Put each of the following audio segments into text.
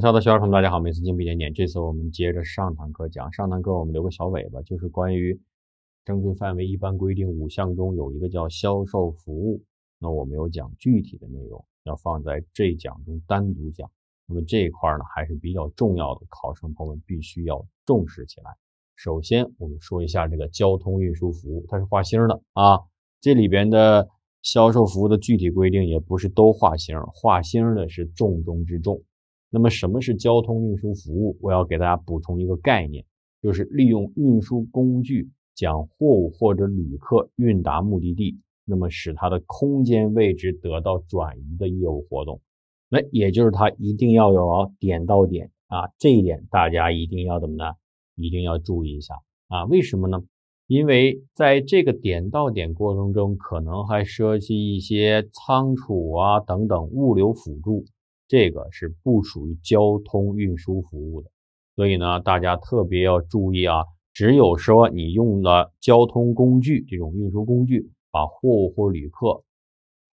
亲爱的考生们，大家好！每次精辟点点。这次我们接着上堂课讲。上堂课我们留个小尾巴，就是关于征税范围一般规定五项中有一个叫销售服务，那我没有讲具体的内容，要放在这讲中单独讲。那么这一块呢还是比较重要的，考生朋友们必须要重视起来。首先我们说一下这个交通运输服务，它是画星的啊。这里边的销售服务的具体规定也不是都画星，画星的是重中之重。那么什么是交通运输服务？我要给大家补充一个概念，就是利用运输工具将货物或者旅客运达目的地，那么使它的空间位置得到转移的业务活动。那也就是它一定要有点到点啊，这一点大家一定要怎么呢？一定要注意一下啊！为什么呢？因为在这个点到点过程中，可能还涉及一些仓储啊等等物流辅助。这个是不属于交通运输服务的，所以呢，大家特别要注意啊。只有说你用的交通工具这种运输工具，把货物或旅客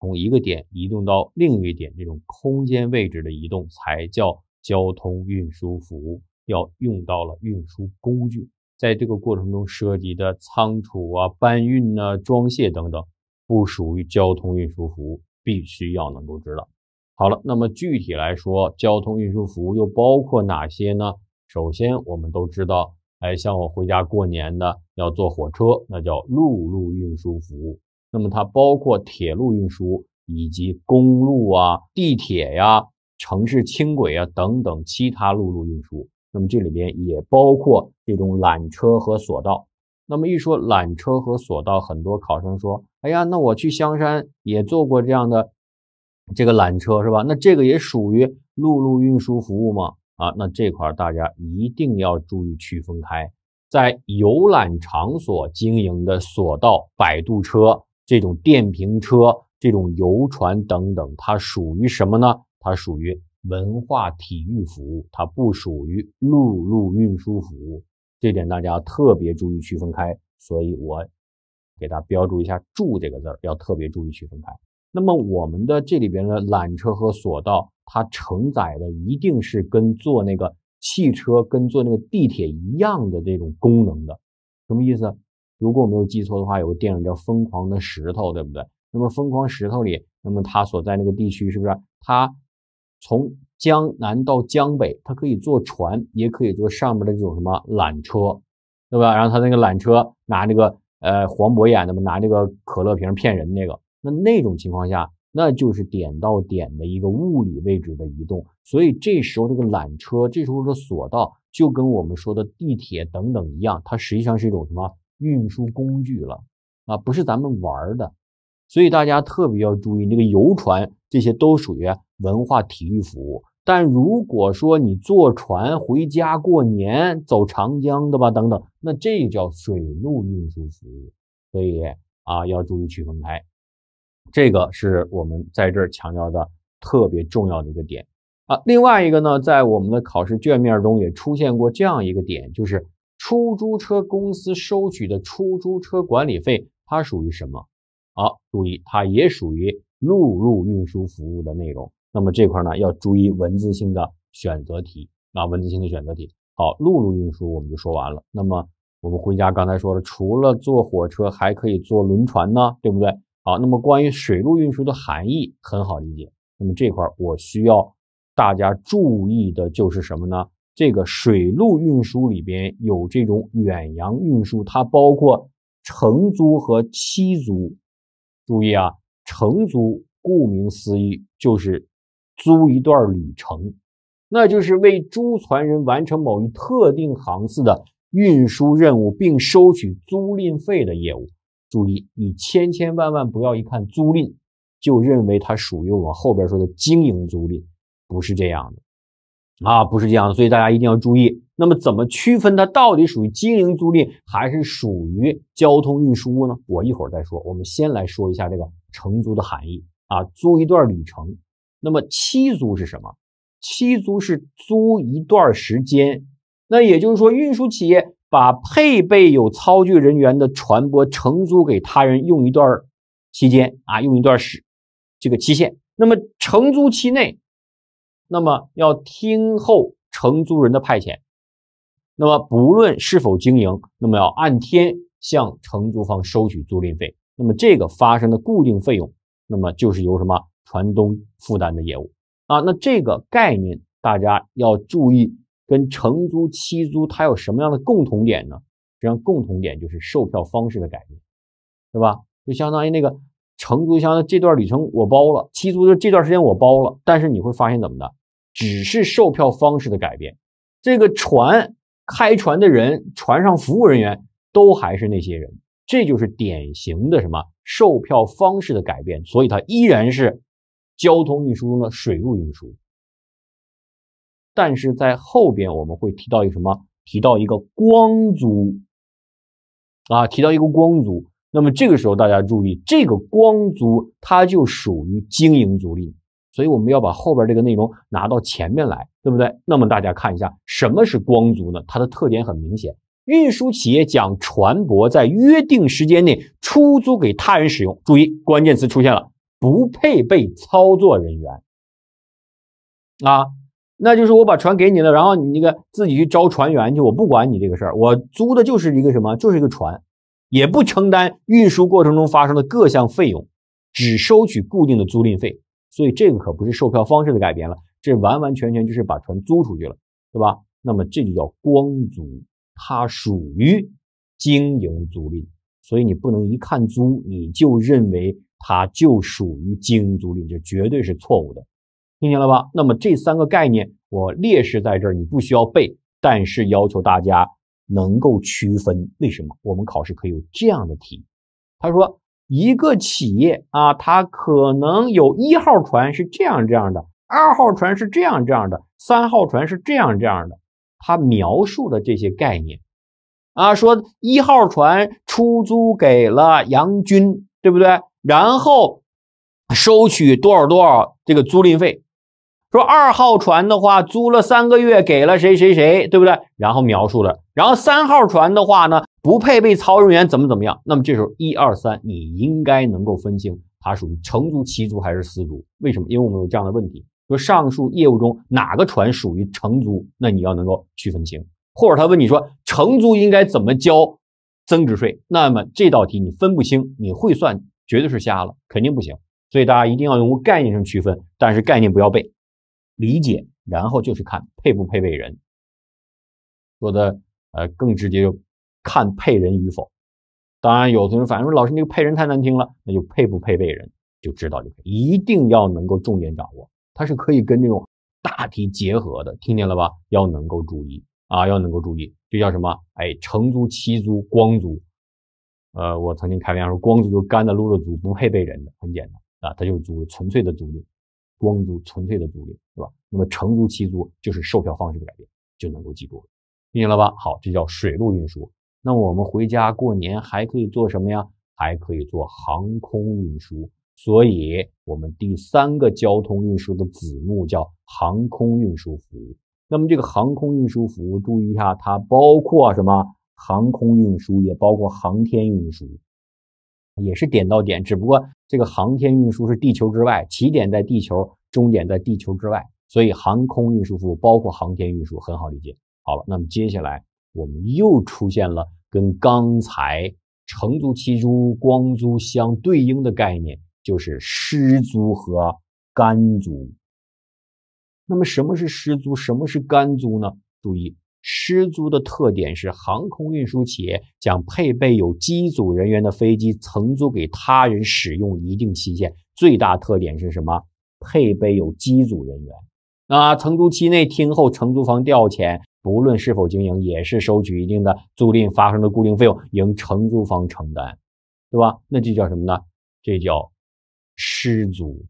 从一个点移动到另一个点，这种空间位置的移动才叫交通运输服务。要用到了运输工具，在这个过程中涉及的仓储啊、搬运啊、装卸等等，不属于交通运输服务，必须要能够知道。好了，那么具体来说，交通运输服务又包括哪些呢？首先，我们都知道，哎，像我回家过年的要坐火车，那叫陆路运输服务。那么它包括铁路运输以及公路啊、地铁呀、城市轻轨啊等等其他陆路运输。那么这里边也包括这种缆车和索道。那么一说缆车和索道，很多考生说：“哎呀，那我去香山也坐过这样的。”这个缆车是吧？那这个也属于陆路运输服务吗？啊，那这块儿大家一定要注意区分开。在游览场所经营的索道、摆渡车、这种电瓶车、这种游船等等，它属于什么呢？它属于文化体育服务，它不属于陆路运输服务。这点大家特别注意区分开。所以我给大家标注一下“注”这个字儿，要特别注意区分开。那么我们的这里边的缆车和索道，它承载的一定是跟坐那个汽车、跟坐那个地铁一样的这种功能的。什么意思？如果我没有记错的话，有个电影叫《疯狂的石头》，对不对？那么《疯狂石头》里，那么它所在那个地区是不是它从江南到江北，它可以坐船，也可以坐上面的这种什么缆车，对吧？然后它那个缆车拿那个呃黄渤演的嘛，拿那个可乐瓶骗人那个。那那种情况下，那就是点到点的一个物理位置的移动，所以这时候这个缆车，这时候的索道就跟我们说的地铁等等一样，它实际上是一种什么运输工具了啊？不是咱们玩的，所以大家特别要注意，那个游船这些都属于文化体育服务。但如果说你坐船回家过年，走长江对吧？等等，那这叫水路运输服务，所以啊要注意区分开。这个是我们在这儿强调的特别重要的一个点啊。另外一个呢，在我们的考试卷面中也出现过这样一个点，就是出租车公司收取的出租车管理费，它属于什么？好，注意，它也属于陆路运输服务的内容。那么这块呢，要注意文字性的选择题啊，文字性的选择题。好，陆路运输我们就说完了。那么我们回家刚才说了，除了坐火车，还可以坐轮船呢，对不对？好，那么关于水路运输的含义很好理解。那么这块我需要大家注意的就是什么呢？这个水路运输里边有这种远洋运输，它包括承租和期租。注意啊，承租顾名思义就是租一段旅程，那就是为租船人完成某一特定航次的运输任务，并收取租赁费的业务。注意，你千千万万不要一看租赁就认为它属于我们后边说的经营租赁，不是这样的啊，不是这样的。所以大家一定要注意。那么怎么区分它到底属于经营租赁还是属于交通运输呢？我一会儿再说。我们先来说一下这个承租的含义啊，租一段旅程。那么期租是什么？期租是租一段时间，那也就是说运输企业。把配备有操具人员的船舶承租给他人用一段期间啊，用一段时这个期限。那么承租期内，那么要听候承租人的派遣。那么不论是否经营，那么要按天向承租方收取租赁费。那么这个发生的固定费用，那么就是由什么船东负担的业务啊？那这个概念大家要注意。跟承租、期租它有什么样的共同点呢？实际上，共同点就是售票方式的改变，对吧？就相当于那个承租，相当于这段旅程我包了；期租的这段时间我包了。但是你会发现怎么的？只是售票方式的改变，这个船、开船的人、船上服务人员都还是那些人。这就是典型的什么？售票方式的改变，所以它依然是交通运输中的水路运输。但是在后边我们会提到一个什么？提到一个光租，啊，提到一个光租。那么这个时候大家注意，这个光租它就属于经营租赁。所以我们要把后边这个内容拿到前面来，对不对？那么大家看一下，什么是光租呢？它的特点很明显，运输企业将船舶在约定时间内出租给他人使用。注意，关键词出现了，不配备操作人员，啊。那就是我把船给你了，然后你那个自己去招船员去，我不管你这个事儿，我租的就是一个什么，就是一个船，也不承担运输过程中发生的各项费用，只收取固定的租赁费。所以这个可不是售票方式的改变了，这完完全全就是把船租出去了，对吧？那么这就叫光租，它属于经营租赁，所以你不能一看租你就认为它就属于经营租赁，这绝对是错误的。听见了吧？那么这三个概念，我列示在这儿，你不需要背，但是要求大家能够区分。为什么我们考试可以有这样的题？他说，一个企业啊，它可能有一号船是这样这样的，二号船是这样这样的，三号船是这样这样的。他描述的这些概念啊，说一号船出租给了杨军，对不对？然后收取多少多少这个租赁费。说二号船的话，租了三个月，给了谁谁谁，对不对？然后描述的。然后三号船的话呢，不配备操作人员，怎么怎么样？那么这时候一二三，你应该能够分清它属于承租、期租还是私租？为什么？因为我们有这样的问题：说上述业务中哪个船属于承租？那你要能够区分清。或者他问你说承租应该怎么交增值税？那么这道题你分不清，你会算绝对是瞎了，肯定不行。所以大家一定要用概念上区分，但是概念不要背。理解，然后就是看配不配备人。说的呃更直接，就看配人与否。当然，有的人反映说：“老师，那个配人太难听了。”那就配不配备人就知道就可以，一定要能够重点掌握，它是可以跟这种大题结合的。听见了吧？要能够注意啊，要能够注意。就叫什么？哎，成租、期租、光租。呃，我曾经开玩笑说，光租就干的、露着租，不配备人的，很简单啊，它就是租纯粹的租赁。光租纯粹的租赁，对吧？那么承租期租就是售票方式的改变，就能够记住了，听解了吧？好，这叫水路运输。那我们回家过年还可以做什么呀？还可以做航空运输。所以，我们第三个交通运输的子目叫航空运输服务。那么这个航空运输服务，注意一下，它包括什么？航空运输也包括航天运输。也是点到点，只不过这个航天运输是地球之外，起点在地球，终点在地球之外，所以航空运输服务包括航天运输，很好理解。好了，那么接下来我们又出现了跟刚才乘租七租、光租相对应的概念，就是失租和干租。那么什么是失租，什么是干租呢？注意。失租的特点是，航空运输企业将配备有机组人员的飞机承租给他人使用一定期限。最大特点是什么？配备有机组人员。那承租期内听候承租方调遣，不论是否经营，也是收取一定的租赁发生的固定费用，应承租方承担，对吧？那这叫什么呢？这叫失租。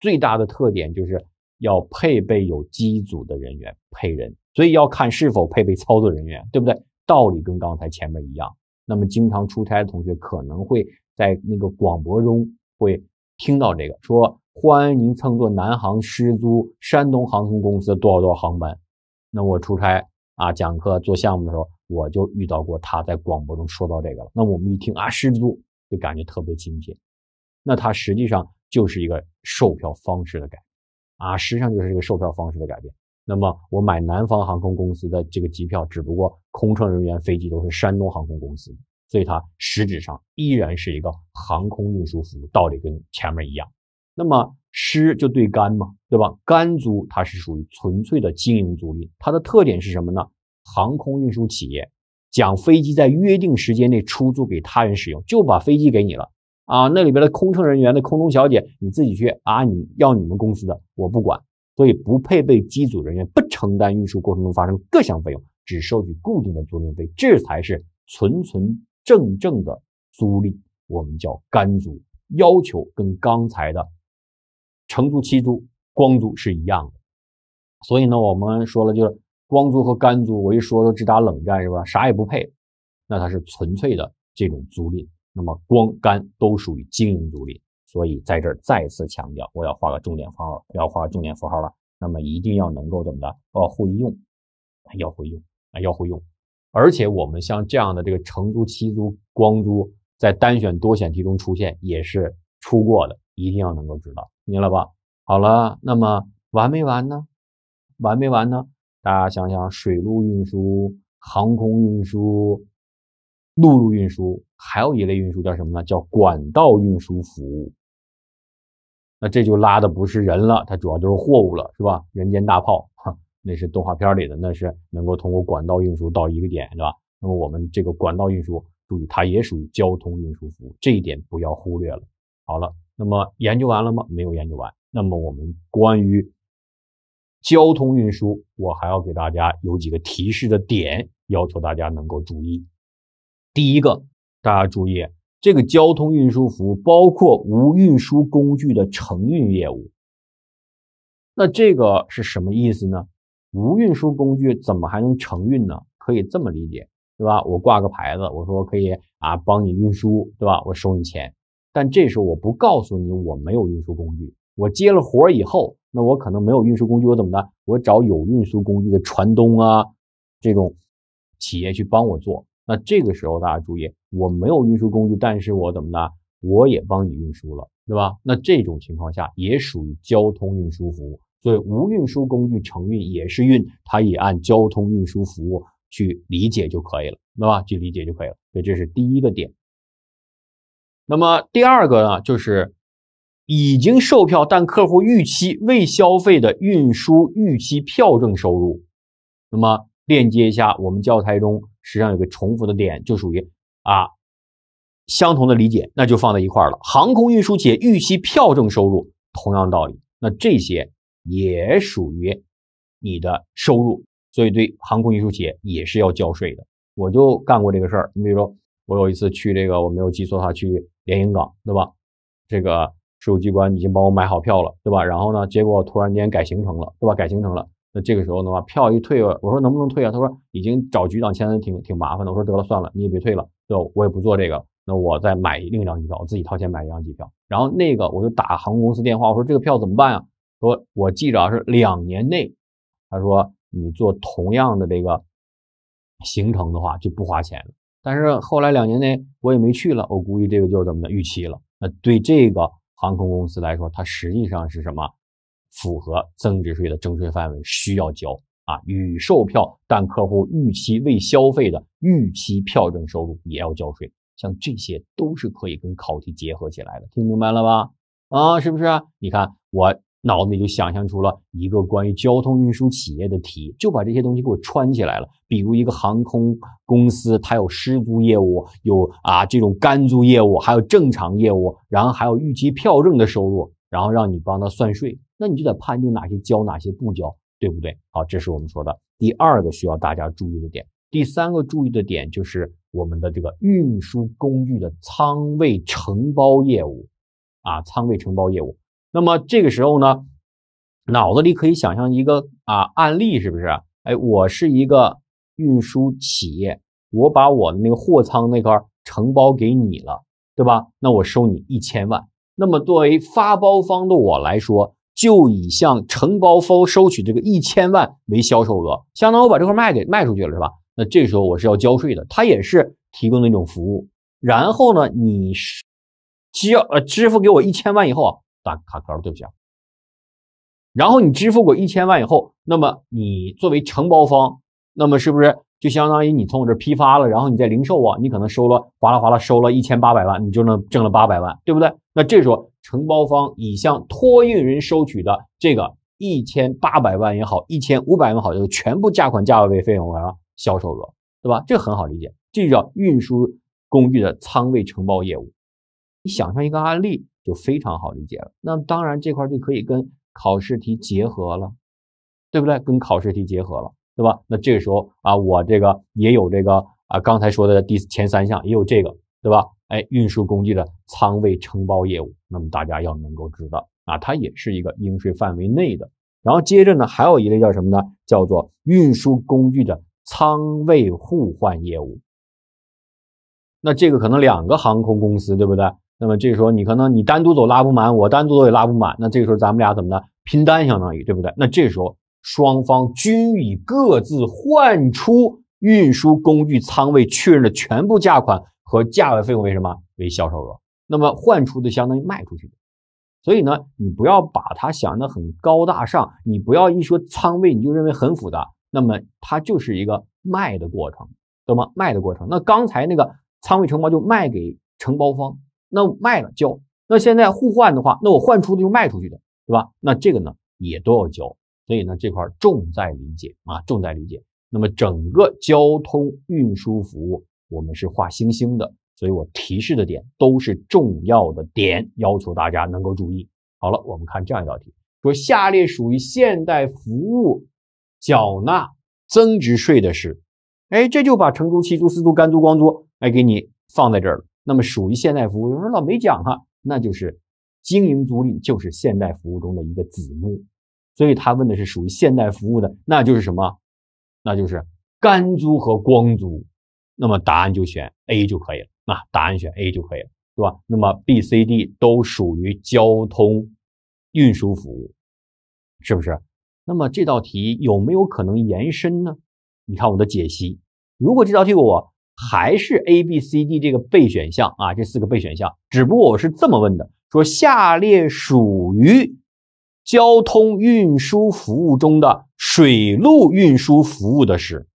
最大的特点就是要配备有机组的人员，配人。所以要看是否配备操作人员，对不对？道理跟刚才前面一样。那么经常出差的同学可能会在那个广播中会听到这个，说欢迎您乘坐南航失租山东航空公司多少多少航班。那我出差啊，讲课做项目的时候，我就遇到过他在广播中说到这个了。那我们一听啊，失租就感觉特别亲切。那他实际上就是一个售票方式的改变啊，实际上就是这个售票方式的改变。那么我买南方航空公司的这个机票，只不过空乘人员、飞机都是山东航空公司的，所以它实质上依然是一个航空运输服务，道理跟前面一样。那么湿就对干嘛，对吧？干租它是属于纯粹的经营租赁，它的特点是什么呢？航空运输企业将飞机在约定时间内出租给他人使用，就把飞机给你了啊，那里边的空乘人员的空中小姐你自己去啊，你要你们公司的，我不管。所以不配备机组人员，不承担运输过程中发生各项费用，只收取固定的租赁费，这才是纯纯正正的租赁。我们叫干租，要求跟刚才的承租期租、光租是一样的。所以呢，我们说了，就是光租和干租，我一说都直打冷战是吧？啥也不配，那它是纯粹的这种租赁。那么光干都属于经营租赁。所以在这儿再次强调，我要画个重点符号，要画重点符号了。那么一定要能够怎么的？要会用，要会用啊，要会用。而且我们像这样的这个成租、期租、光租，在单选、多选题中出现也是出过的，一定要能够知道，明白吧？好了，那么完没完呢？完没完呢？大家想想，水路运输、航空运输、陆路运输，还有一类运输叫什么呢？叫管道运输服务。那这就拉的不是人了，它主要就是货物了，是吧？人间大炮，那是动画片里的，那是能够通过管道运输到一个点，是吧？那么我们这个管道运输，注意它也属于交通运输服务，这一点不要忽略了。好了，那么研究完了吗？没有研究完。那么我们关于交通运输，我还要给大家有几个提示的点，要求大家能够注意。第一个，大家注意。这个交通运输服务包括无运输工具的承运业务，那这个是什么意思呢？无运输工具怎么还能承运呢？可以这么理解，对吧？我挂个牌子，我说我可以啊帮你运输，对吧？我收你钱，但这时候我不告诉你我没有运输工具。我接了活以后，那我可能没有运输工具，我怎么办？我找有运输工具的船东啊这种企业去帮我做。那这个时候大家注意，我没有运输工具，但是我怎么的，我也帮你运输了，对吧？那这种情况下也属于交通运输服务，所以无运输工具承运也是运，它也按交通运输服务去理解就可以了，对吧？去理解就可以了。所以这是第一个点。那么第二个呢，就是已经售票但客户逾期未消费的运输逾期票证收入。那么。链接一下，我们教材中实际上有个重复的点，就属于啊相同的理解，那就放在一块儿了。航空运输企业预期票证收入，同样道理，那这些也属于你的收入，所以对航空运输企业也是要交税的。我就干过这个事儿，你比如说，我有一次去这个，我没有记错的话去连云港，对吧？这个税务机关已经帮我买好票了，对吧？然后呢，结果突然间改行程了，对吧？改行程了。那这个时候的话，票一退，我说能不能退啊？他说已经找局长签的挺挺麻烦的。我说得了算了，你也别退了，就我也不做这个。那我再买另一张机票，我自己掏钱买一张机票。然后那个我就打航空公司电话，我说这个票怎么办啊？说我记着啊，是两年内，他说你做同样的这个行程的话就不花钱了。但是后来两年内我也没去了，我估计这个就是怎么的逾期了。那对这个航空公司来说，它实际上是什么？符合增值税的征税范围，需要交啊，预售票，但客户逾期未消费的逾期票证收入也要交税，像这些都是可以跟考题结合起来的，听明白了吧？啊，是不是？你看我脑子里就想象出了一个关于交通运输企业的题，就把这些东西给我串起来了。比如一个航空公司，它有失租业务，有啊这种干租业务，还有正常业务，然后还有预期票证的收入，然后让你帮他算税。那你就得判定哪些交，哪些不交，对不对？好，这是我们说的第二个需要大家注意的点。第三个注意的点就是我们的这个运输工具的仓位承包业务，啊，仓位承包业务。那么这个时候呢，脑子里可以想象一个啊案例，是不是？哎，我是一个运输企业，我把我的那个货仓那块承包给你了，对吧？那我收你一千万。那么作为发包方的我来说，就以向承包方收取这个一千万为销售额，相当于我把这块卖给卖出去了，是吧？那这时候我是要交税的，他也是提供的一种服务。然后呢，你交呃支付给我一千万以后啊，打卡壳了，对不起啊。然后你支付过一千万以后，那么你作为承包方，那么是不是就相当于你从我这批发了，然后你在零售啊，你可能收了哗啦哗啦收了一千八百万，你就能挣了八百万，对不对？那这时候。承包方已向托运人收取的这个一千八百万也好，一千五百万好，就是全部价款、价位费用，啊、销售额，对吧？这很好理解，这就叫运输工具的仓位承包业务。你想象一个案例就非常好理解了。那当然这块就可以跟考试题结合了，对不对？跟考试题结合了，对吧？那这个时候啊，我这个也有这个啊，刚才说的第前三项也有这个，对吧？哎，运输工具的仓位承包业务，那么大家要能够知道啊，它也是一个应税范围内的。然后接着呢，还有一类叫什么呢？叫做运输工具的仓位互换业务。那这个可能两个航空公司，对不对？那么这个时候你可能你单独走拉不满，我单独走也拉不满，那这个时候咱们俩怎么呢？拼单，相当于对不对？那这时候双方均以各自换出运输工具仓位确认的全部价款。和价位费用为什么为销售额？那么换出的相当于卖出去的，所以呢，你不要把它想的很高大上，你不要一说仓位你就认为很复杂，那么它就是一个卖的过程，对吗？卖的过程。那刚才那个仓位承包就卖给承包方，那卖了交。那现在互换的话，那我换出的就卖出去的，对吧？那这个呢也都要交，所以呢这块重在理解啊，重在理解。那么整个交通运输服务。我们是画星星的，所以我提示的点都是重要的点，要求大家能够注意。好了，我们看这样一道题：说下列属于现代服务缴纳增值税的是？哎，这就把承租、期租、私租、干租、光租哎，给你放在这儿了。那么属于现代服务，有说老没讲哈，那就是经营租赁，就是现代服务中的一个子目。所以他问的是属于现代服务的，那就是什么？那就是干租和光租。那么答案就选 A 就可以了，那答案选 A 就可以了，对吧？那么 B、C、D 都属于交通运输服务，是不是？那么这道题有没有可能延伸呢？你看我的解析，如果这道题我还是 A、B、C、D 这个备选项啊，这四个备选项，只不过我是这么问的：说下列属于交通运输服务中的水路运输服务的是？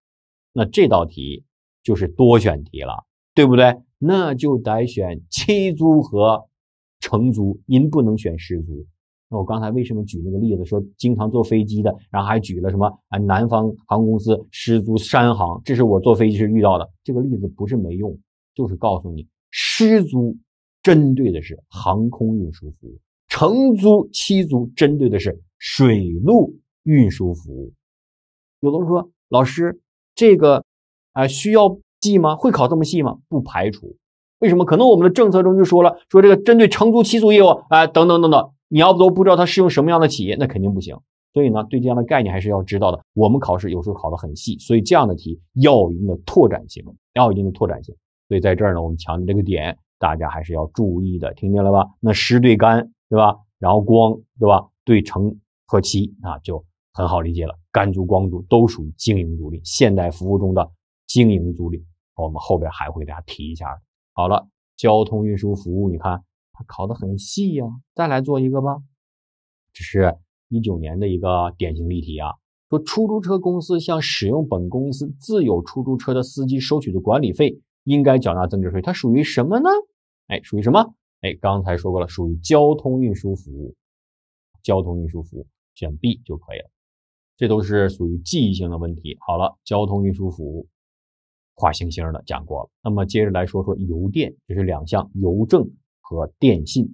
那这道题。就是多选题了，对不对？那就得选七租和承租，您不能选失租。那我刚才为什么举那个例子，说经常坐飞机的，然后还举了什么啊？南方航空公司失租山航，这是我坐飞机时遇到的这个例子，不是没用，就是告诉你失租针对的是航空运输服务，承租七租针对的是水路运输服务。有的说老师这个。啊，需要记吗？会考这么细吗？不排除，为什么？可能我们的政策中就说了，说这个针对承租期租业务啊，等等等等，你要不都不知道它适用什么样的企业，那肯定不行。所以呢，对这样的概念还是要知道的。我们考试有时候考得很细，所以这样的题要有一定的拓展性，要有一定的拓展性。所以在这儿呢，我们强调这个点，大家还是要注意的，听见了吧？那湿对干，对吧？然后光，对吧？对承和期啊，就很好理解了。干租、光租都属于经营租赁，现代服务中的。经营租赁，我们后边还会给大家提一下好了，交通运输服务，你看它考的很细呀。再来做一个吧，这是一九年的一个典型例题啊。说出租车公司向使用本公司自有出租车的司机收取的管理费，应该缴纳增值税，它属于什么呢？哎，属于什么？哎，刚才说过了，属于交通运输服务。交通运输服务，选 B 就可以了。这都是属于记忆性的问题。好了，交通运输服务。画星星的讲过了，那么接着来说说邮电，这是两项：邮政和电信。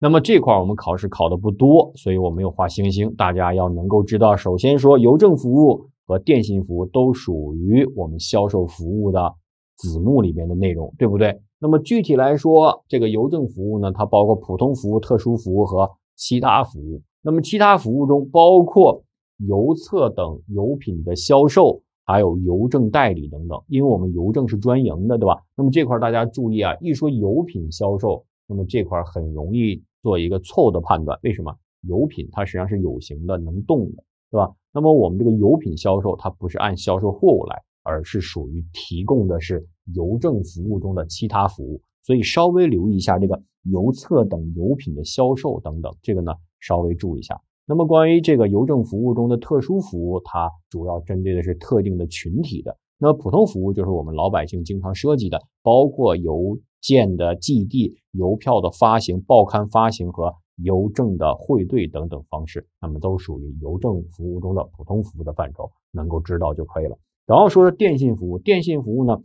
那么这块我们考试考的不多，所以我没有画星星。大家要能够知道，首先说邮政服务和电信服务都属于我们销售服务的子目里面的内容，对不对？那么具体来说，这个邮政服务呢，它包括普通服务、特殊服务和其他服务。那么其他服务中包括邮册等邮品的销售。还有邮政代理等等，因为我们邮政是专营的，对吧？那么这块大家注意啊，一说邮品销售，那么这块很容易做一个错误的判断。为什么油品它实际上是有形的、能动的，对吧？那么我们这个油品销售，它不是按销售货物来，而是属于提供的是邮政服务中的其他服务。所以稍微留意一下这个邮册等油品的销售等等，这个呢稍微注意一下。那么，关于这个邮政服务中的特殊服务，它主要针对的是特定的群体的。那普通服务就是我们老百姓经常涉及的，包括邮件的寄递、邮票的发行、报刊发行和邮政的汇兑等等方式，那么都属于邮政服务中的普通服务的范畴，能够知道就可以了。然后说说电信服务，电信服务呢，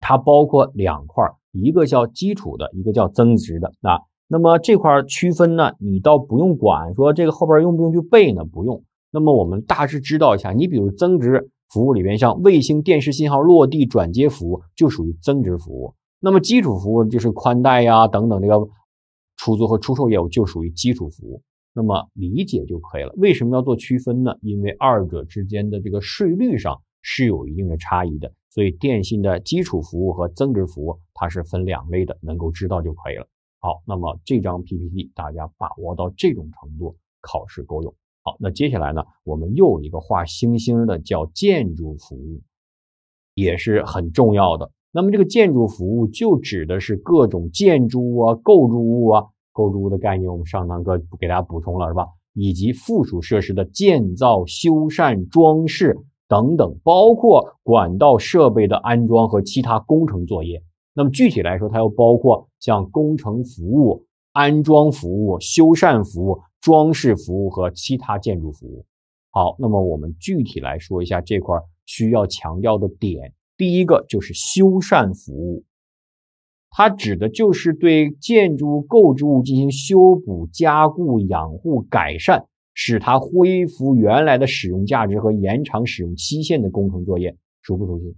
它包括两块，一个叫基础的，一个叫增值的。那那么这块区分呢，你倒不用管，说这个后边用不用去背呢？不用。那么我们大致知道一下，你比如增值服务里边，像卫星电视信号落地转接服务就属于增值服务；那么基础服务就是宽带呀等等这个出租和出售业务就属于基础服务。那么理解就可以了。为什么要做区分呢？因为二者之间的这个税率上是有一定的差异的，所以电信的基础服务和增值服务它是分两类的，能够知道就可以了。好，那么这张 PPT 大家把握到这种程度，考试够用。好，那接下来呢，我们又一个画星星的叫建筑服务，也是很重要的。那么这个建筑服务就指的是各种建筑物啊、构筑物啊、构筑物的概念，我们上堂课给大家补充了是吧？以及附属设施的建造、修缮、装饰等等，包括管道设备的安装和其他工程作业。那么具体来说，它又包括像工程服务、安装服务、修缮服务、装饰服务和其他建筑服务。好，那么我们具体来说一下这块需要强调的点。第一个就是修缮服务，它指的就是对建筑构筑物进行修补、加固、养护、改善，使它恢复原来的使用价值和延长使用期限的工程作业，熟不熟悉？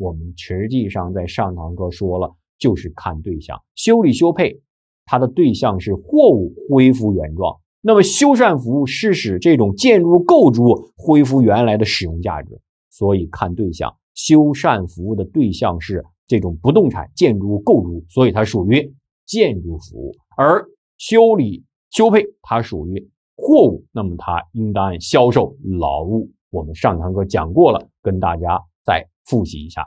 我们实际上在上堂课说了，就是看对象。修理修配，它的对象是货物，恢复原状；那么修缮服务是使这种建筑构筑恢复原来的使用价值，所以看对象，修缮服务的对象是这种不动产、建筑构筑，所以它属于建筑服务；而修理修配，它属于货物，那么它应当销售劳务。我们上堂课讲过了，跟大家。复习一下，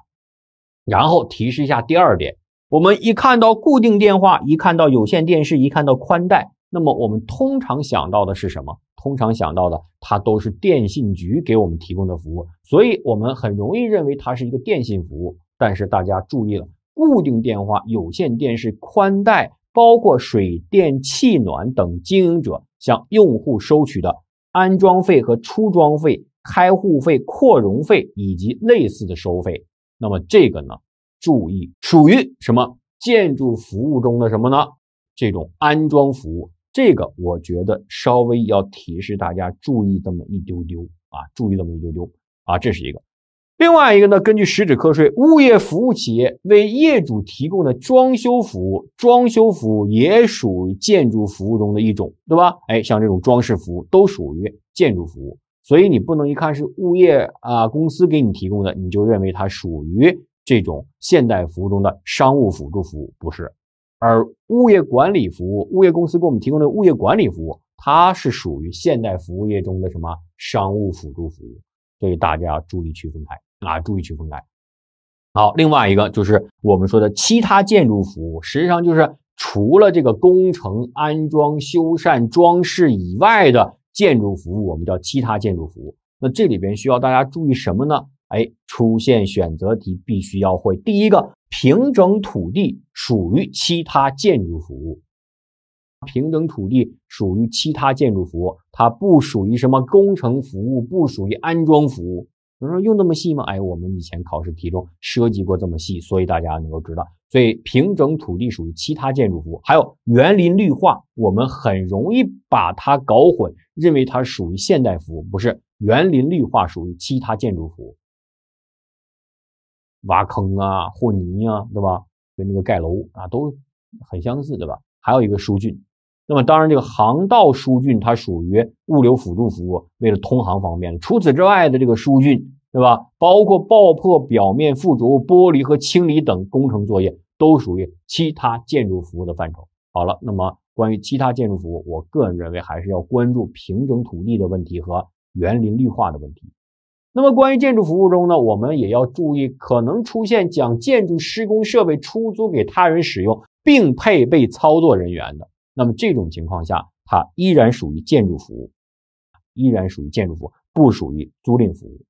然后提示一下第二点。我们一看到固定电话，一看到有线电视，一看到宽带，那么我们通常想到的是什么？通常想到的，它都是电信局给我们提供的服务，所以我们很容易认为它是一个电信服务。但是大家注意了，固定电话、有线电视、宽带，包括水电气暖等经营者向用户收取的安装费和初装费。开户费、扩容费以及类似的收费，那么这个呢？注意属于什么建筑服务中的什么呢？这种安装服务，这个我觉得稍微要提示大家注意这么一丢丢啊，注意这么一丢丢啊，这是一个。另外一个呢，根据十指课税，物业服务企业为业主提供的装修服务，装修服务也属于建筑服务中的一种，对吧？哎，像这种装饰服务都属于建筑服务。所以你不能一看是物业啊公司给你提供的，你就认为它属于这种现代服务中的商务辅助服务，不是。而物业管理服务，物业公司给我们提供的物业管理服务，它是属于现代服务业中的什么商务辅助服务？所以大家要注意区分开啊，注意区分开。好，另外一个就是我们说的其他建筑服务，实际上就是除了这个工程安装、修缮、装饰以外的。建筑服务，我们叫其他建筑服务。那这里边需要大家注意什么呢？哎，出现选择题必须要会。第一个，平整土地属于其他建筑服务。平整土地属于其他建筑服务，它不属于什么工程服务，不属于安装服务。有人说用那么细吗？哎，我们以前考试题中涉及过这么细，所以大家能够知道。所以平整土地属于其他建筑服务，还有园林绿化，我们很容易把它搞混，认为它属于现代服务，不是？园林绿化属于其他建筑服务，挖坑啊，和泥啊，对吧？跟那个盖楼啊都很相似，对吧？还有一个疏浚。那么当然，这个航道疏浚它属于物流辅助服务，为了通航方便的。除此之外的这个疏浚，对吧？包括爆破、表面附着物剥离和清理等工程作业，都属于其他建筑服务的范畴。好了，那么关于其他建筑服务，我个人认为还是要关注平整土地的问题和园林绿化的问题。那么关于建筑服务中呢，我们也要注意可能出现将建筑施工设备出租给他人使用，并配备操作人员的。那么这种情况下，它依然属于建筑服务，依然属于建筑服务，不属于租赁服务。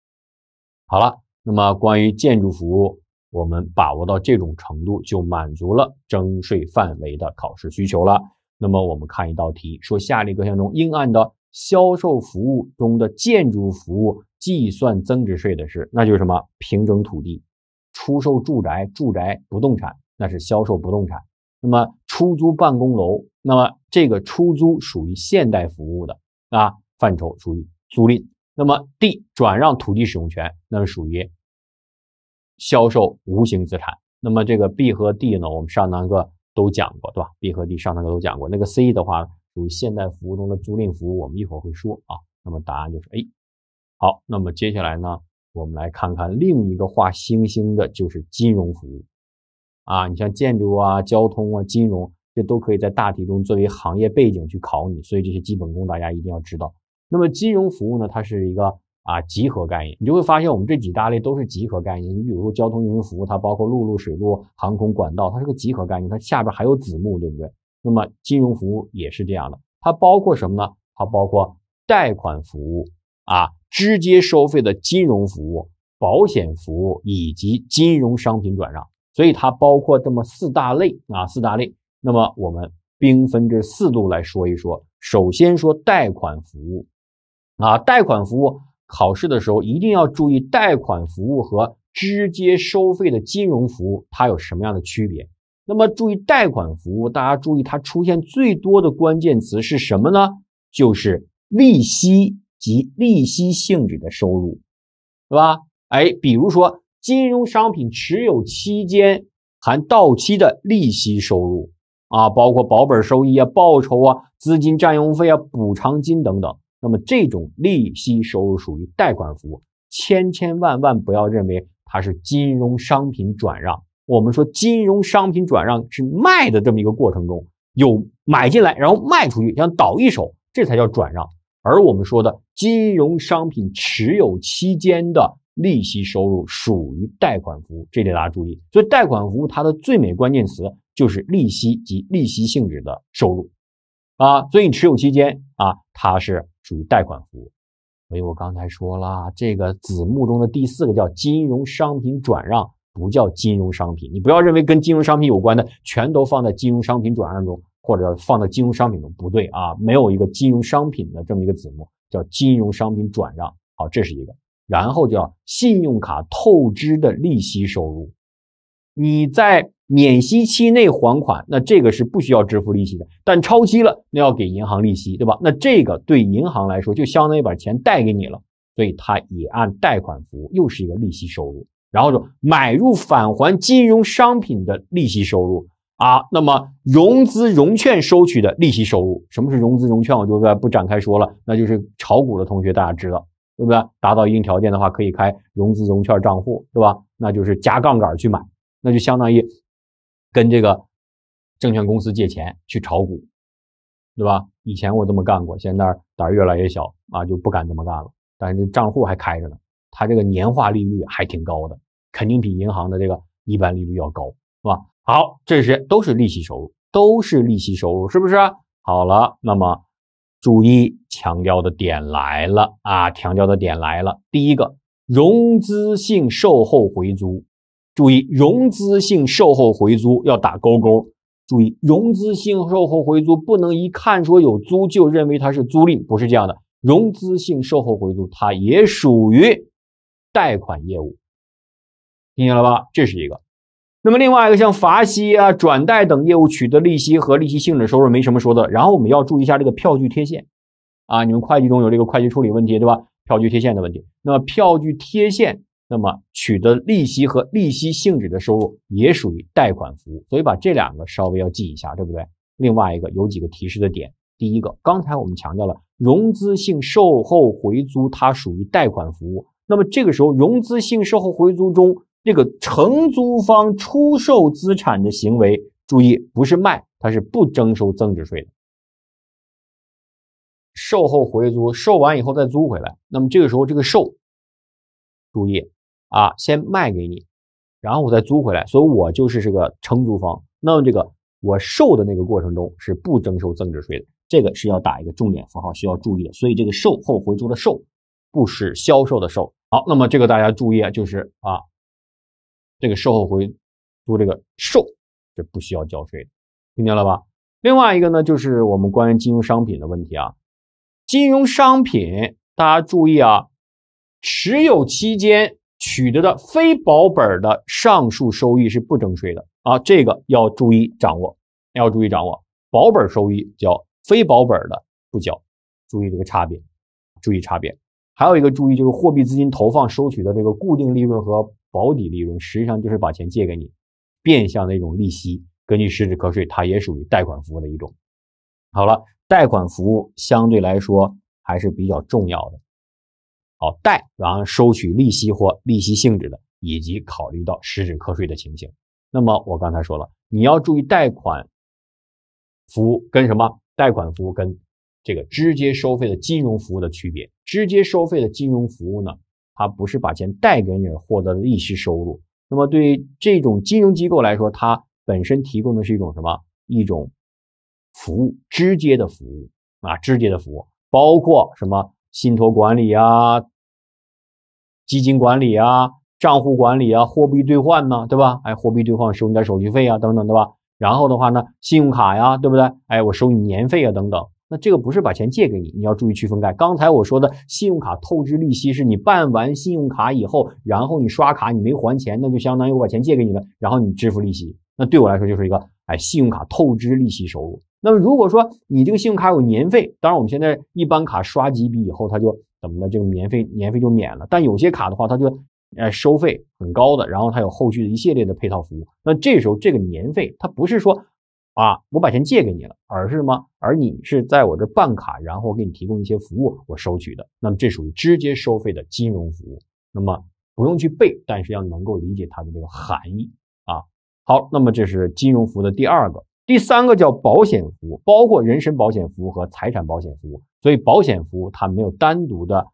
好了，那么关于建筑服务，我们把握到这种程度，就满足了征税范围的考试需求了。那么我们看一道题，说下列各项中应按照销售服务中的建筑服务计算增值税的是，那就是什么？平整土地、出售住宅、住宅不动产，那是销售不动产。那么出租办公楼，那么这个出租属于现代服务的啊范畴，属于租赁。那么 D 转让土地使用权，那么属于销售无形资产。那么这个 B 和 D 呢，我们上堂课都讲过，对吧？B 和 D 上堂课都讲过。那个 C 的话，属于现代服务中的租赁服务，我们一会儿会说啊。那么答案就是 A。好，那么接下来呢，我们来看看另一个画星星的，就是金融服务。啊，你像建筑啊、交通啊、金融，这都可以在大题中作为行业背景去考你，所以这些基本功大家一定要知道。那么金融服务呢，它是一个啊集合概念，你就会发现我们这几大类都是集合概念。你比如说交通运输服务，它包括陆路、水路、航空、管道，它是个集合概念，它下边还有子目，对不对？那么金融服务也是这样的，它包括什么呢？它包括贷款服务啊、直接收费的金融服务、保险服务以及金融商品转让。所以它包括这么四大类啊，四大类。那么我们兵分这四路来说一说。首先说贷款服务啊，贷款服务考试的时候一定要注意贷款服务和直接收费的金融服务它有什么样的区别？那么注意贷款服务，大家注意它出现最多的关键词是什么呢？就是利息及利息性质的收入，是吧？哎，比如说。金融商品持有期间含到期的利息收入啊，包括保本收益啊、报酬啊、资金占用费啊、补偿金等等。那么这种利息收入属于贷款服务，千千万万不要认为它是金融商品转让。我们说金融商品转让是卖的这么一个过程中，有买进来然后卖出去，像倒一手，这才叫转让。而我们说的金融商品持有期间的。利息收入属于贷款服务，这点大家注意。所以贷款服务它的最美关键词就是利息及利息性质的收入，啊，所以你持有期间啊，它是属于贷款服务。所以我刚才说了，这个子目中的第四个叫金融商品转让，不叫金融商品。你不要认为跟金融商品有关的全都放在金融商品转让中，或者放在金融商品中，不对啊，没有一个金融商品的这么一个子目叫金融商品转让。好，这是一个。然后叫信用卡透支的利息收入，你在免息期内还款，那这个是不需要支付利息的。但超期了，那要给银行利息，对吧？那这个对银行来说，就相当于把钱贷给你了，所以它也按贷款服务又是一个利息收入。然后就买入返还金融商品的利息收入啊，那么融资融券收取的利息收入，什么是融资融券？我就不展开说了，那就是炒股的同学大家知道。对不对？达到一定条件的话，可以开融资融券账户，对吧？那就是加杠杆去买，那就相当于跟这个证券公司借钱去炒股，对吧？以前我这么干过，现在胆越来越小啊，就不敢这么干了。但是这账户还开着呢，它这个年化利率还挺高的，肯定比银行的这个一般利率要高，是吧？好，这些都是利息收入，都是利息收入，是不是？好了，那么。注意，强调的点来了啊！强调的点来了。第一个，融资性售后回租，注意，融资性售后回租要打勾勾。注意，融资性售后回租不能一看说有租就认为它是租赁，不是这样的。融资性售后回租它也属于贷款业务，听见了吧？这是一个。那么另外一个像罚息啊、转贷等业务取得利息和利息性质收入没什么说的。然后我们要注意一下这个票据贴现啊，你们会计中有这个会计处理问题对吧？票据贴现的问题，那么票据贴现那么取得利息和利息性质的收入也属于贷款服务，所以把这两个稍微要记一下，对不对？另外一个有几个提示的点，第一个，刚才我们强调了融资性售后回租它属于贷款服务，那么这个时候融资性售后回租中。这个承租方出售资产的行为，注意不是卖，它是不征收增值税的。售后回租，售完以后再租回来，那么这个时候这个售，注意啊，先卖给你，然后我再租回来，所以，我就是这个承租方。那么这个我售的那个过程中是不征收增值税的，这个是要打一个重点符号，需要注意的。所以这个售后回租的售，不是销售的售。好，那么这个大家注意啊，就是啊。这个售后回租，这个售是不需要交税的，听见了吧？另外一个呢，就是我们关于金融商品的问题啊。金融商品，大家注意啊，持有期间取得的非保本的上述收益是不征税的啊，这个要注意掌握，要注意掌握。保本收益叫非保本的不交，注意这个差别，注意差别。还有一个注意就是货币资金投放收取的这个固定利润和。保底利润实际上就是把钱借给你，变相的一种利息。根据实质课税，它也属于贷款服务的一种。好了，贷款服务相对来说还是比较重要的。好，贷然后收取利息或利息性质的，以及考虑到实质课税的情形。那么我刚才说了，你要注意贷款服务跟什么？贷款服务跟这个直接收费的金融服务的区别。直接收费的金融服务呢？它不是把钱贷给你获得的利息收入。那么对于这种金融机构来说，它本身提供的是一种什么？一种服务，直接的服务啊，直接的服务，包括什么信托管理啊、基金管理啊、账户管理啊、货币兑换呐，对吧？哎，货币兑换收你点手续费啊，等等，对吧？然后的话呢，信用卡呀，对不对？哎，我收你年费啊，等等。那这个不是把钱借给你，你要注意区分开。刚才我说的信用卡透支利息，是你办完信用卡以后，然后你刷卡你没还钱，那就相当于我把钱借给你了，然后你支付利息，那对我来说就是一个哎，信用卡透支利息收入。那么如果说你这个信用卡有年费，当然我们现在一般卡刷几笔以后它就怎么的，这个年费年费就免了。但有些卡的话，它就哎收费很高的，然后它有后续的一系列的配套服务，那这时候这个年费它不是说。啊，我把钱借给你了，而是什么？而你是在我这办卡，然后我给你提供一些服务，我收取的。那么这属于直接收费的金融服务。那么不用去背，但是要能够理解它的这个含义啊。好，那么这是金融服务的第二个，第三个叫保险服务，包括人身保险服务和财产保险服务。所以保险服务它没有单独的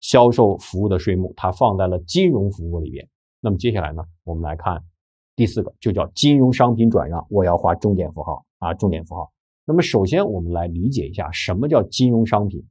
销售服务的税目，它放在了金融服务里边。那么接下来呢，我们来看。第四个就叫金融商品转让，我要画重点符号啊，重点符号。那么首先我们来理解一下什么叫金融商品，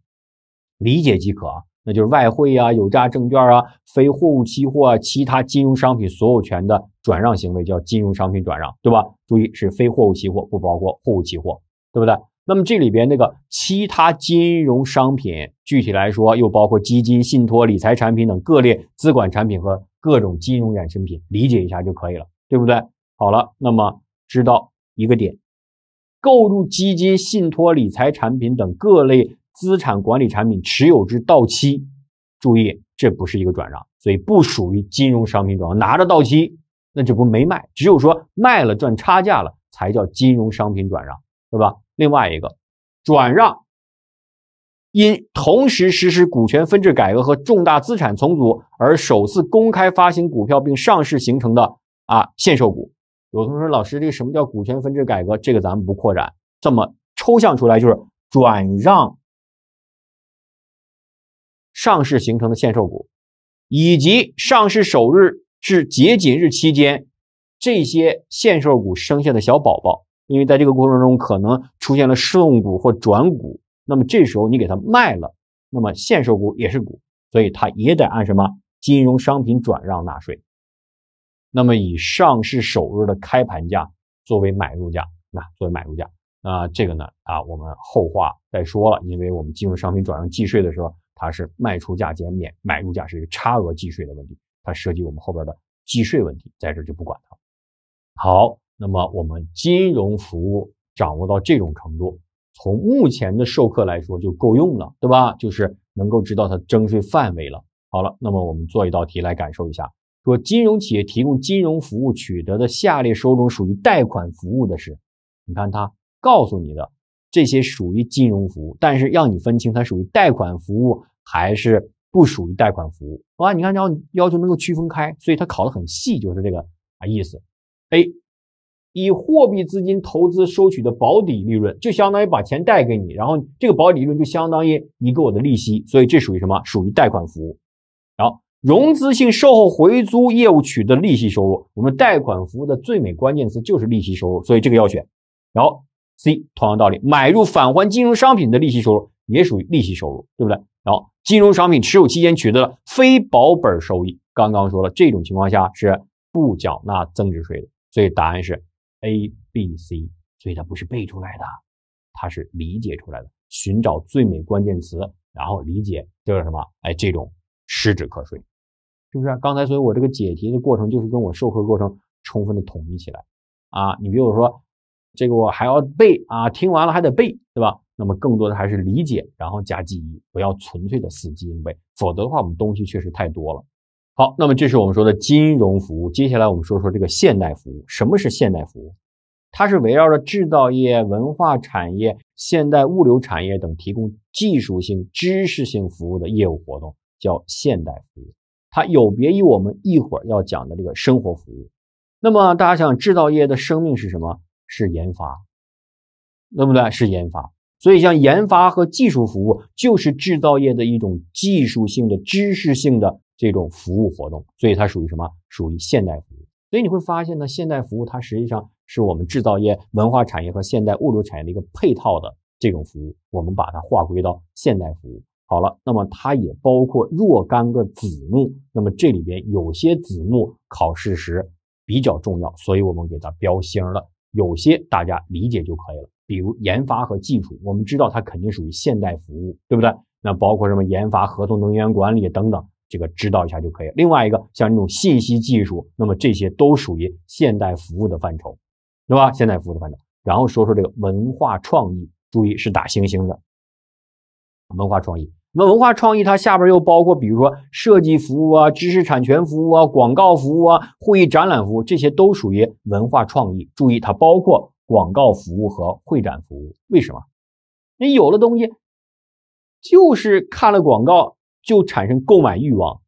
理解即可，啊，那就是外汇啊、有价证券啊、非货物期货啊、其他金融商品所有权的转让行为叫金融商品转让，对吧？注意是非货物期货，不包括货物期货，对不对？那么这里边那个其他金融商品，具体来说又包括基金、信托、理财产品等各类资管产品和各种金融衍生品，理解一下就可以了。对不对？好了，那么知道一个点，购入基金、信托理财产品等各类资产管理产品，持有至到期。注意，这不是一个转让，所以不属于金融商品转让。拿着到期，那这不没卖？只有说卖了赚差价了，才叫金融商品转让，对吧？另外一个，转让因同时实施股权分置改革和重大资产重组而首次公开发行股票并上市形成的。啊，限售股。有同学说：“老师，这个什么叫股权分置改革？”这个咱们不扩展，这么抽象出来就是转让上市形成的限售股，以及上市首日至解禁日期间这些限售股生下的小宝宝。因为在这个过程中可能出现了顺股或转股，那么这时候你给它卖了，那么限售股也是股，所以它也得按什么金融商品转让纳税。那么以上市首日的开盘价作为买入价，那作为买入价，那这个呢啊，我们后话再说了，因为我们金融商品转让计税的时候，它是卖出价减免买入价是一个差额计税的问题，它涉及我们后边的计税问题，在这就不管它。好，那么我们金融服务掌握到这种程度，从目前的授课来说就够用了，对吧？就是能够知道它征税范围了。好了，那么我们做一道题来感受一下。说金融企业提供金融服务取得的下列收入属于贷款服务的是？你看他告诉你的这些属于金融服务，但是让你分清它属于贷款服务还是不属于贷款服务。啊，吧，你看要要求能够区分开，所以它考得很细，就是这个啊意思。A 以货币资金投资收取的保底利润，就相当于把钱贷给你，然后这个保底利润就相当于你给我的利息，所以这属于什么？属于贷款服务。然后融资性售后回租业务取得利息收入，我们贷款服务的最美关键词就是利息收入，所以这个要选。然后 C，同样道理，买入返还金融商品的利息收入也属于利息收入，对不对？然后金融商品持有期间取得的非保本收益，刚刚说了，这种情况下是不缴纳增值税的，所以答案是 A、B、C。所以它不是背出来的，它是理解出来的，寻找最美关键词，然后理解就是什么？哎，这种实质课税。是不是？刚才所以，我这个解题的过程就是跟我授课过程充分的统一起来啊！你比如说，这个我还要背啊，听完了还得背，对吧？那么更多的还是理解，然后加记忆，不要纯粹的死记硬背，否则的话，我们东西确实太多了。好，那么这是我们说的金融服务。接下来我们说说这个现代服务。什么是现代服务？它是围绕着制造业、文化产业、现代物流产业等提供技术性、知识性服务的业务活动，叫现代服务。它有别于我们一会儿要讲的这个生活服务，那么大家想，制造业的生命是什么？是研发，对不对？是研发。所以像研发和技术服务，就是制造业的一种技术性的、知识性的这种服务活动。所以它属于什么？属于现代服务。所以你会发现呢，现代服务它实际上是我们制造业、文化产业和现代物流产业的一个配套的这种服务，我们把它划归到现代服务。好了，那么它也包括若干个子目。那么这里边有些子目考试时比较重要，所以我们给它标星了。有些大家理解就可以了。比如研发和技术，我们知道它肯定属于现代服务，对不对？那包括什么研发、合同能源管理等等，这个知道一下就可以了。另外一个像这种信息技术，那么这些都属于现代服务的范畴，对吧？现代服务的范畴。然后说说这个文化创意，注意是打星星的。文化创意，那文化创意它下边又包括，比如说设计服务啊、知识产权服务啊、广告服务啊、会议展览服务，这些都属于文化创意。注意，它包括广告服务和会展服务。为什么？你有了东西，就是看了广告就产生购买欲望，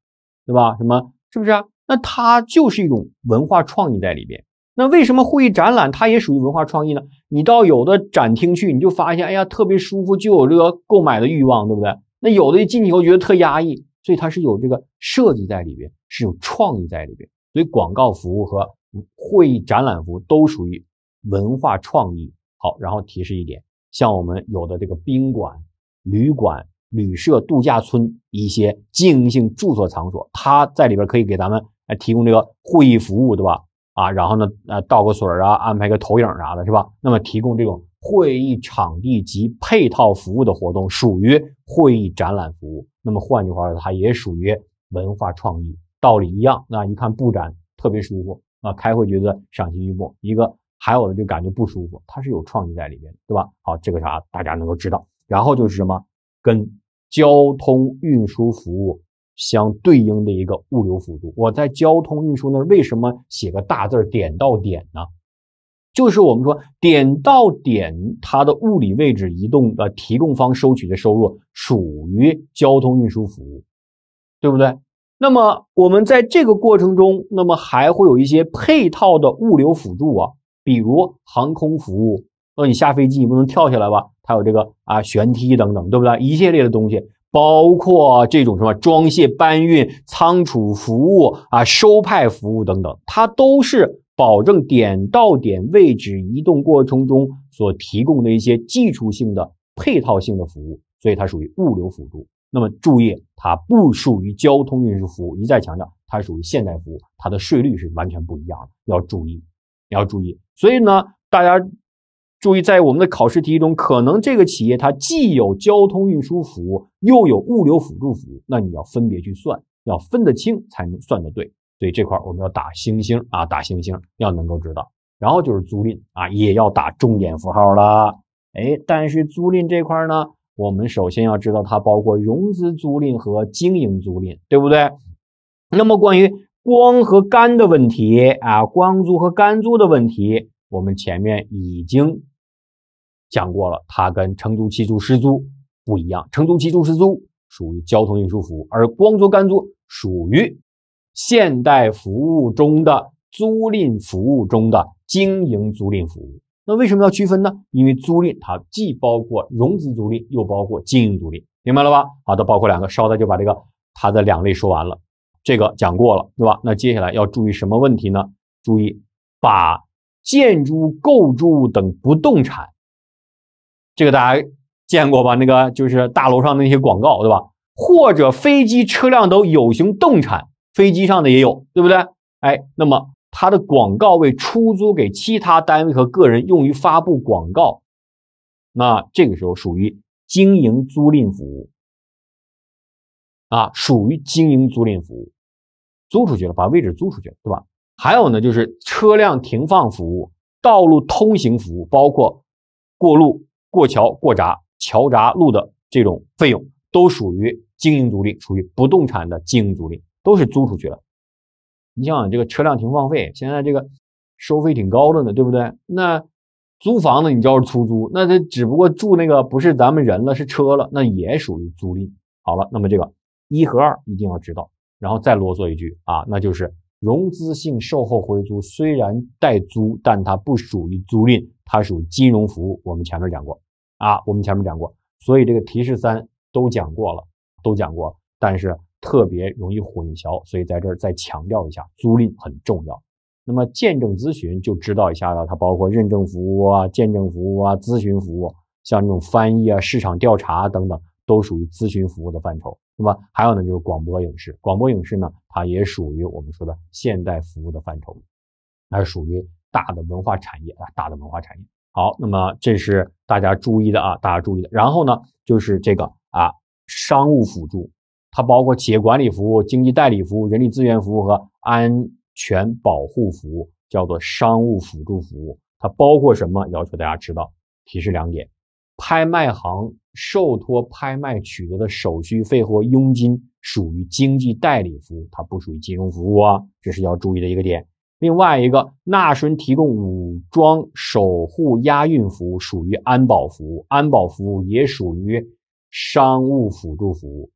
对吧？什么是不是？那它就是一种文化创意在里边。那为什么会议展览它也属于文化创意呢？你到有的展厅去，你就发现，哎呀，特别舒服，就有这个购买的欲望，对不对？那有的进去以后觉得特压抑，所以它是有这个设计在里边，是有创意在里边。所以广告服务和会议展览服务都属于文化创意。好，然后提示一点，像我们有的这个宾馆、旅馆、旅社、度假村一些经营性住所场所，它在里边可以给咱们来提供这个会议服务，对吧？啊，然后呢，呃，倒个水啊，安排个投影啥的，是吧？那么提供这种会议场地及配套服务的活动，属于会议展览服务。那么换句话说，它也属于文化创意，道理一样。那一看布展特别舒服啊，开会觉得赏心悦目。一个还有的就感觉不舒服，它是有创意在里面对吧？好，这个啥大家能够知道。然后就是什么，跟交通运输服务。相对应的一个物流辅助，我在交通运输那儿为什么写个大字儿点到点呢？就是我们说点到点，它的物理位置移动的提供方收取的收入属于交通运输服务，对不对？那么我们在这个过程中，那么还会有一些配套的物流辅助啊，比如航空服务，那你下飞机你不能跳下来吧？它有这个啊悬梯等等，对不对？一系列的东西。包括这种什么装卸搬运、仓储服务啊、收派服务等等，它都是保证点到点位置移动过程中所提供的一些基础性的配套性的服务，所以它属于物流辅助。那么注意，它不属于交通运输服务。一再强调，它属于现代服务，它的税率是完全不一样的，要注意，要注意。所以呢，大家。注意，在我们的考试题中，可能这个企业它既有交通运输服务，又有物流辅助服务，那你要分别去算，要分得清才能算得对。所以这块我们要打星星啊，打星星要能够知道。然后就是租赁啊，也要打重点符号了。哎，但是租赁这块呢，我们首先要知道它包括融资租赁和经营租赁，对不对？那么关于光和干的问题啊，光租和干租的问题。我们前面已经讲过了，它跟承租期租、失租不一样。承租期租、失租属于交通运输服务，而光租、干租属于现代服务中的租赁服务中的经营租赁服务。那为什么要区分呢？因为租赁它既包括融资租赁，又包括经营租赁，明白了吧？好的，包括两个，稍待就把这个它的两类说完了。这个讲过了，对吧？那接下来要注意什么问题呢？注意把。建筑构筑等不动产，这个大家见过吧？那个就是大楼上的那些广告，对吧？或者飞机、车辆等有形动产，飞机上的也有，对不对？哎，那么它的广告位出租给其他单位和个人，用于发布广告，那这个时候属于经营租赁服务啊，属于经营租赁服务，租出去了，把位置租出去了，对吧？还有呢，就是车辆停放服务、道路通行服务，包括过路、过桥、过闸、桥闸路的这种费用，都属于经营租赁，属于不动产的经营租赁，都是租出去了。你想想，这个车辆停放费，现在这个收费挺高的呢，对不对？那租房子你是出租，那这只不过住那个不是咱们人了，是车了，那也属于租赁。好了，那么这个一和二一定要知道，然后再啰嗦一句啊，那就是。融资性售后回租虽然代租，但它不属于租赁，它属于金融服务。我们前面讲过啊，我们前面讲过，所以这个提示三都讲过了，都讲过但是特别容易混淆，所以在这儿再强调一下，租赁很重要。那么见证咨询就知道一下了，它包括认证服务啊、见证服务啊、咨询服务，像这种翻译啊、市场调查等等，都属于咨询服务的范畴。那么还有呢，就是广播影视。广播影视呢，它也属于我们说的现代服务的范畴，它属于大的文化产业啊，大的文化产业。好，那么这是大家注意的啊，大家注意的。然后呢，就是这个啊，商务辅助，它包括企业管理服务、经济代理服务、人力资源服务和安全保护服务，叫做商务辅助服务。它包括什么？要求大家知道，提示两点。拍卖行受托拍卖取得的手续费或佣金属于经济代理服务，它不属于金融服务啊，这是要注意的一个点。另外一个，纳税人提供武装守护押运服务属于安保服务，安保服务也属于商务辅助服务，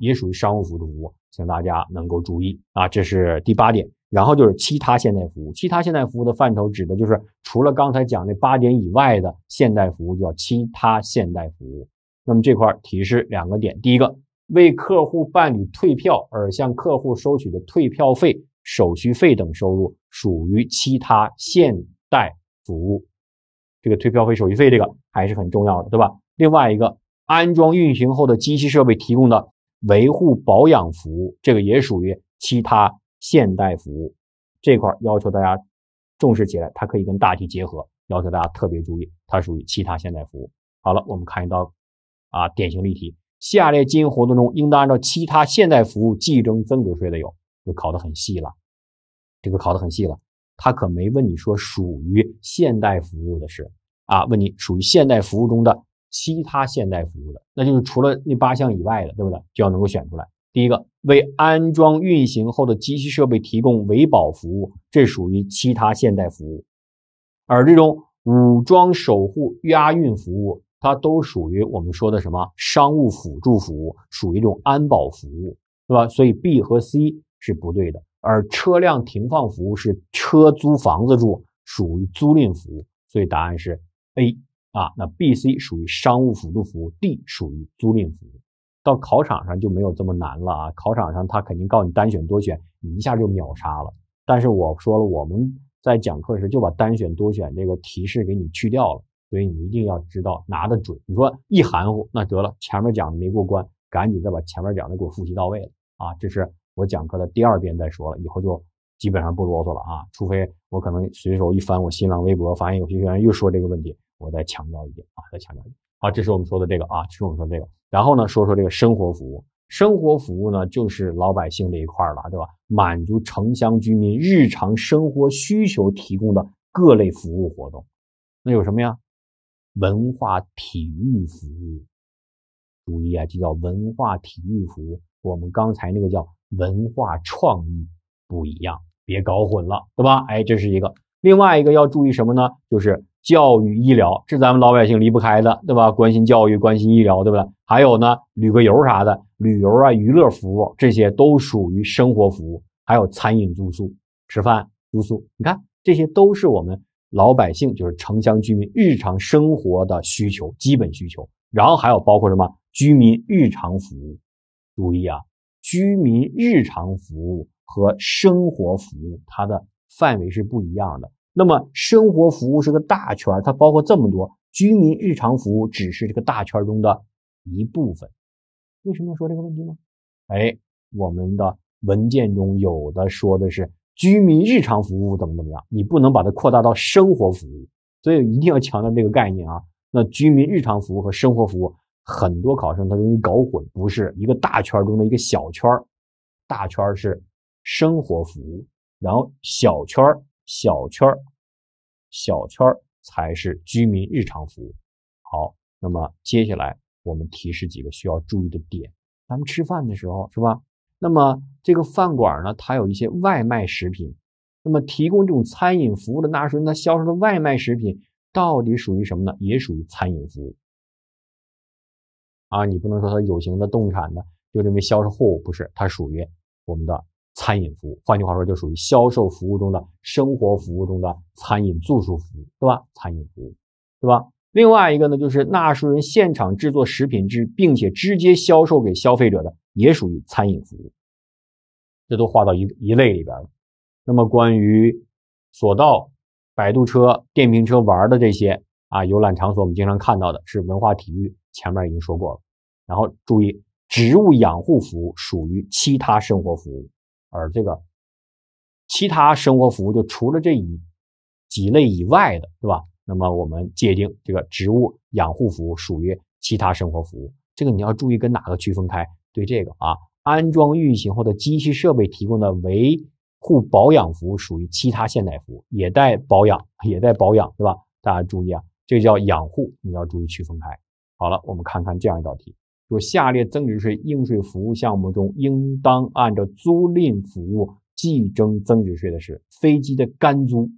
也属于商务辅助服务，请大家能够注意啊，这是第八点。然后就是其他现代服务，其他现代服务的范畴指的就是除了刚才讲那八点以外的现代服务，叫其他现代服务。那么这块提示两个点：第一个，为客户办理退票而向客户收取的退票费、手续费等收入，属于其他现代服务。这个退票费、手续费这个还是很重要的，对吧？另外一个，安装运行后的机器设备提供的维护保养服务，这个也属于其他。现代服务这块儿要求大家重视起来，它可以跟大题结合，要求大家特别注意，它属于其他现代服务。好了，我们看一道啊典型例题：下列经营活动中，应当按照其他现代服务计征增值税的有，就考得很细了。这个考得很细了，他可没问你说属于现代服务的是啊，问你属于现代服务中的其他现代服务的，那就是除了那八项以外的，对不对？就要能够选出来。第一个。为安装运行后的机器设备提供维保服务，这属于其他现代服务；而这种武装守护押运服务，它都属于我们说的什么商务辅助服务，属于一种安保服务，对吧？所以 B 和 C 是不对的。而车辆停放服务是车租房子住，属于租赁服务，所以答案是 A 啊。那 B、C 属于商务辅助服务，D 属于租赁服务。到考场上就没有这么难了啊！考场上他肯定告诉你单选多选，你一下就秒杀了。但是我说了，我们在讲课时就把单选多选这个提示给你去掉了，所以你一定要知道拿的准。你说一含糊，那得了，前面讲的没过关，赶紧再把前面讲的给我复习到位了啊！这是我讲课的第二遍再说了，以后就基本上不啰嗦了啊，除非我可能随手一翻我新浪微博，发现有些学员又说这个问题，我再强调一遍啊，再强调一遍。啊，这是我们说的这个啊，这是我们说这个。然后呢，说说这个生活服务。生活服务呢，就是老百姓这一块了，对吧？满足城乡居民日常生活需求提供的各类服务活动，那有什么呀？文化体育服务，注意啊，这叫文化体育服务。我们刚才那个叫文化创意，不一样，别搞混了，对吧？哎，这是一个。另外一个要注意什么呢？就是。教育、医疗这咱们老百姓离不开的，对吧？关心教育，关心医疗，对不对？还有呢，旅个游啥的，旅游啊，娱乐服务这些都属于生活服务。还有餐饮、住宿，吃饭、住宿，你看，这些都是我们老百姓，就是城乡居民日常生活的需求，基本需求。然后还有包括什么？居民日常服务，注意啊，居民日常服务和生活服务它的范围是不一样的。那么，生活服务是个大圈它包括这么多居民日常服务，只是这个大圈中的一部分。为什么要说这个问题呢？哎，我们的文件中有的说的是居民日常服务怎么怎么样，你不能把它扩大到生活服务，所以一定要强调这个概念啊。那居民日常服务和生活服务，很多考生他容易搞混，不是一个大圈中的一个小圈大圈是生活服务，然后小圈小圈儿，小圈儿才是居民日常服务。好，那么接下来我们提示几个需要注意的点。咱们吃饭的时候是吧？那么这个饭馆呢，它有一些外卖食品。那么提供这种餐饮服务的纳税人，他销售的外卖食品到底属于什么呢？也属于餐饮服务啊！你不能说它有形的动产的，就认为销售货物不是，它属于我们的。餐饮服务，换句话说，就属于销售服务中的生活服务中的餐饮住宿服务，对吧？餐饮服务，对吧？另外一个呢，就是纳税人现场制作食品制，并且直接销售给消费者的，也属于餐饮服务，这都划到一一类里边了。那么，关于索道、摆渡车、电瓶车玩的这些啊游览场所，我们经常看到的是文化体育，前面已经说过了。然后注意，植物养护服务属于其他生活服务。而这个其他生活服务就除了这一几类以外的，对吧？那么我们界定这个植物养护服务属于其他生活服务，这个你要注意跟哪个区分开？对这个啊，安装运行后的机器设备提供的维护保养服务属于其他现代服务，也带保养，也带保养，对吧？大家注意啊，这个叫养护，你要注意区分开。好了，我们看看这样一道题。就下列增值税应税服务项目中，应当按照租赁服务计征增值税的是飞机的干租。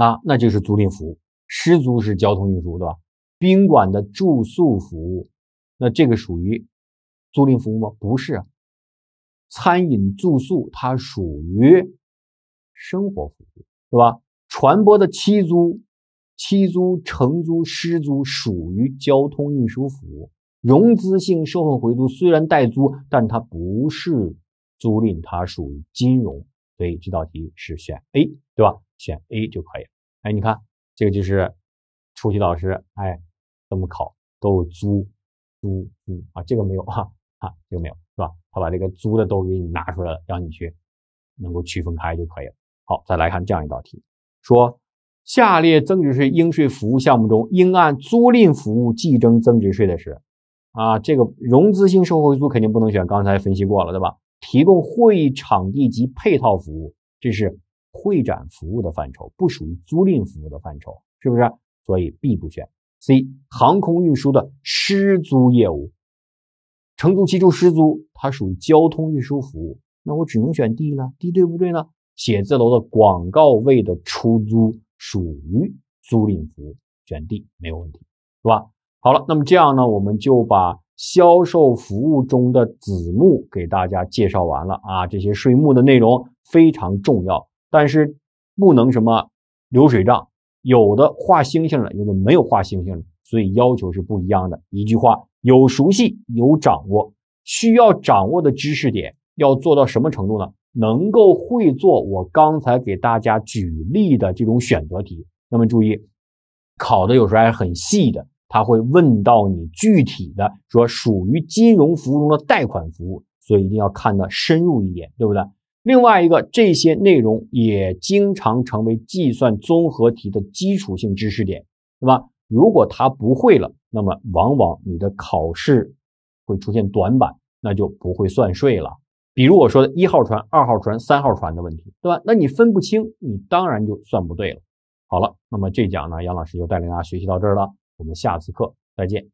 啊，那就是租赁服务。失租是交通运输，对吧？宾馆的住宿服务，那这个属于租赁服务吗？不是，餐饮住宿它属于生活服务，对吧？船舶的期租、期租承租、失租属于交通运输服务。融资性售后回租虽然代租，但它不是租赁，它属于金融，所以这道题是选 A，对吧？选 A 就可以了。哎，你看这个就是出题老师，哎，怎么考都租租租啊，这个没有哈啊，这个没有是吧？他把这个租的都给你拿出来了，让你去能够区分开就可以了。好，再来看这样一道题，说下列增值税应税服务项目中，应按租赁服务计征增值税的是。啊，这个融资性售后回租肯定不能选，刚才分析过了，对吧？提供会议场地及配套服务，这是会展服务的范畴，不属于租赁服务的范畴，是不是？所以 B 不选。C 航空运输的失租业务，承租期住失租，它属于交通运输服务，那我只能选 D 了。D 对不对呢？写字楼的广告位的出租属于租赁服务，选 D 没有问题，是吧？好了，那么这样呢，我们就把销售服务中的子目给大家介绍完了啊。这些税目的内容非常重要，但是不能什么流水账，有的画星星了，有的没有画星星了，所以要求是不一样的。一句话，有熟悉，有掌握。需要掌握的知识点要做到什么程度呢？能够会做我刚才给大家举例的这种选择题。那么注意，考的有时候还很细的。他会问到你具体的说属于金融服务中的贷款服务，所以一定要看的深入一点，对不对？另外一个，这些内容也经常成为计算综合题的基础性知识点，对吧？如果他不会了，那么往往你的考试会出现短板，那就不会算税了。比如我说的一号船、二号船、三号船的问题，对吧？那你分不清，你当然就算不对了。好了，那么这讲呢，杨老师就带领大家学习到这儿了。我们下次课再见。